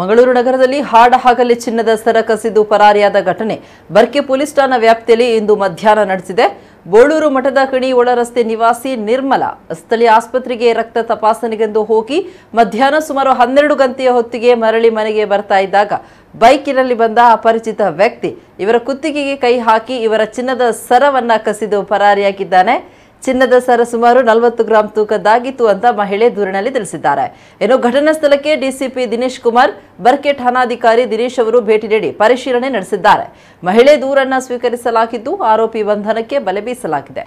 ಮಂಗಳೂರು ನಗರದಲ್ಲಿ ಹಾಡ ಹಾಗಲಿ ಚಿನ್ನದ ಸರ ಕಸಿದು ಪರಾರಿಯಾದ ಘಟನೆ ಬರ್ಕೆ ಪೊಲೀಸ್ ಠಾಣಾ ವ್ಯಾಪ್ತಿಯಲ್ಲಿ ಇಂದು ಮಧ್ಯಾಹ್ನ ನಡೆಸಿದೆ ಬೋಳೂರು ಮಠದ ಕಣಿ ಒಳರಸ್ತೆ ನಿವಾಸಿ ನಿರ್ಮಲ ಸ್ಥಳೀಯ ಆಸ್ಪತ್ರೆಗೆ ರಕ್ತ ತಪಾಸಣೆಗೆಂದು ಹೋಗಿ ಮಧ್ಯಾಹ್ನ ಸುಮಾರು ಹನ್ನೆರಡು ಗಂಟೆಯ ಹೊತ್ತಿಗೆ ಮರಳಿ ಮನೆಗೆ ಬರ್ತಾ ಇದ್ದಾಗ ಬೈಕಿನಲ್ಲಿ ಬಂದ ಅಪರಿಚಿತ ವ್ಯಕ್ತಿ ಇವರ ಕುತ್ತಿಗೆಗೆ ಕೈ ಹಾಕಿ ಇವರ ಚಿನ್ನದ ಸರವನ್ನ ಕಸಿದು ಪರಾರಿಯಾಗಿದ್ದಾನೆ ಚಿನ್ನದ ಸರ ಸುಮಾರು ನಲವತ್ತು ಗ್ರಾಂ ತೂಕದ್ದಾಗಿತ್ತು ಅಂತ ಮಹಿಳೆ ದೂರಿನಲ್ಲಿ ತಿಳಿಸಿದ್ದಾರೆ ಇನ್ನು ಘಟನಾ ಸ್ಥಳಕ್ಕೆ ಡಿಸಿಪಿ ದಿನೇಶ್ ಕುಮಾರ್ ಬರ್ಕೆ ಠಾಣಾಧಿಕಾರಿ ದಿನೇಶ್ ಅವರು ಭೇಟಿ ನೀಡಿ ಪರಿಶೀಲನೆ ನಡೆಸಿದ್ದಾರೆ ಮಹಿಳೆ ದೂರನ್ನ ಸ್ವೀಕರಿಸಲಾಗಿದ್ದು ಆರೋಪಿ ಬಂಧನಕ್ಕೆ ಬಲೆ ಬೀಸಲಾಗಿದೆ